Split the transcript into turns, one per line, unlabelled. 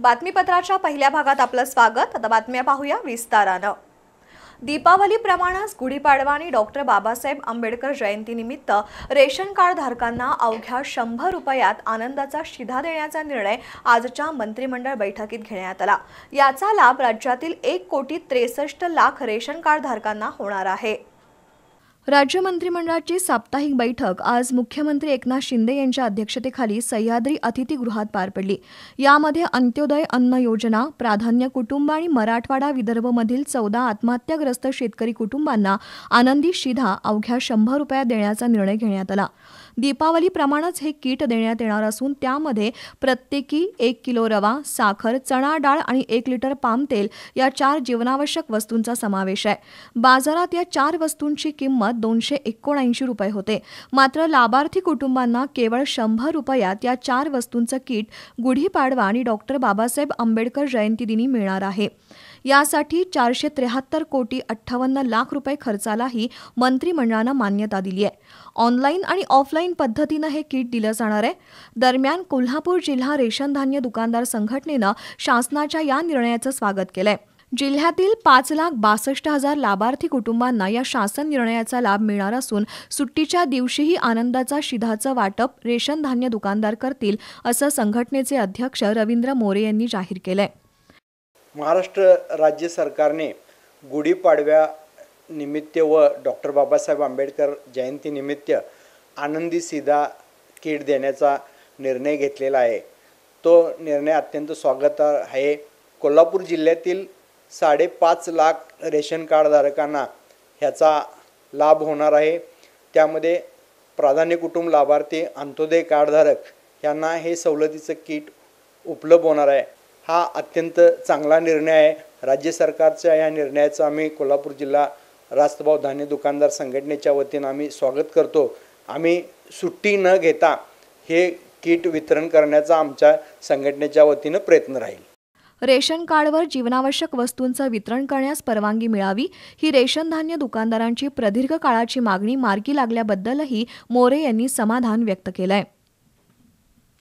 बातमीपत्राच्या पहिल्या भागात आपलं स्वागत आता बातम्या पाहूया विस्तारानं दीपावलीप्रमाणेच गुढीपाडवा आणि डॉक्टर बाबासाहेब आंबेडकर जयंतीनिमित्त रेशन कार्ड धारकांना अवघ्या शंभर रुपयात आनंदाचा शिधा देण्याचा निर्णय आजच्या मंत्रिमंडळ बैठकीत घेण्यात आला याचा लाभ राज्यातील एक कोटी त्रेसष्ट लाख रेशन कार्ड धारकांना होणार आहे राज्य मंत्रिमंडळाची साप्ताहिक बैठक आज मुख्यमंत्री एकनाथ शिंदे यांच्या अध्यक्षतेखाली सह्याद्री अतिथीगृहात पार पडली यामध्ये अंत्योदय अन्न योजना प्राधान्य कुटुंब आणि मराठवाडा विदर्भमधील चौदा आत्महत्याग्रस्त शेतकरी कुटुंबांना आनंदी शिधा अवघ्या शंभर रुपया देण्याचा निर्णय घेण्यात आला दीपावलीप्रमाणेच हे किट देण्यात येणार असून त्यामध्ये प्रत्येकी एक किलो रवा साखर चणा डाळ आणि एक लिटर पामतेल या चार जीवनावश्यक वस्तूंचा समावेश आहे बाजारात या चार वस्तूंची किंमत दोनशे एकोणऐंशी रुपये होते मात्र लाभार्थी कुटुंबांना केवळ शंभर रुपयात या चार वस्तूंचं किट गुढीपाडवा आणि डॉक्टर बाबासाहेब आंबेडकर जयंतीदिनी मिळणार आहे यासाठी चारशे त्र्याहत्तर कोटी अठ्ठावन्न लाख रुपये खर्चालाही मंत्रिमंडळानं मान्यता दिली आहे ऑनलाईन आणि ऑफलाईन पद्धतीनं हे किट दिलं जाणार आहे दरम्यान कोल्हापूर जिल्हा रेशन धान्य दुकानदार संघटनेनं शासनाच्या या निर्णयाचं स्वागत केलंय जिल्ह्यातील पाच लाख बासष्ट हजार लाभार्थी कुटुंबांना या शासन निर्णयाचा लाभ मिळणार असून सुट्टीच्या दिवशीही आनंदाचा शिधाचं वाटप रेशन धान्य दुकानदार करतील असं संघटनेचे अध्यक्ष रवींद्र मोरे यांनी जाहीर केलंय
महाराष्ट्र राज्य सरकारने गुढीपाडव्या निमित्त व डॉक्टर बाबासाहेब आंबेडकर जयंतीनिमित्त आनंदी सीधा किट देण्याचा निर्णय घेतलेला आहे तो निर्णय अत्यंत स्वागत आहे कोल्हापूर जिल्ह्यातील साडेपाच लाख रेशन कार्डधारकांना ह्याचा लाभ होणार आहे त्यामध्ये प्राधान्य कुटुंब लाभार्थी अंत्योदय कार्डधारक यांना हे सवलतीचं किट उपलब्ध होणार आहे हा अत्यंत चांगला निर्णय आहे राज्य सरकारच्या या निर्णयाचं आम्ही कोल्हापूर जिल्हा रास्तभाव धान्य दुकानदार संघटनेच्या वतीनं आम्ही स्वागत करतो आम्ही सुट्टी न घेता हे किट वितरण करण्याचा आमच्या संघटनेच्या वतीनं प्रयत्न राहील
रेशन कार्डवर जीवनावश्यक वस्तूंचं वितरण करण्यास परवानगी मिळावी ही रेशन धान्य दुकानदारांची प्रदीर्घ काळाची मागणी मार्गी लागल्याबद्दलही मोरे यांनी समाधान व्यक्त केलं आहे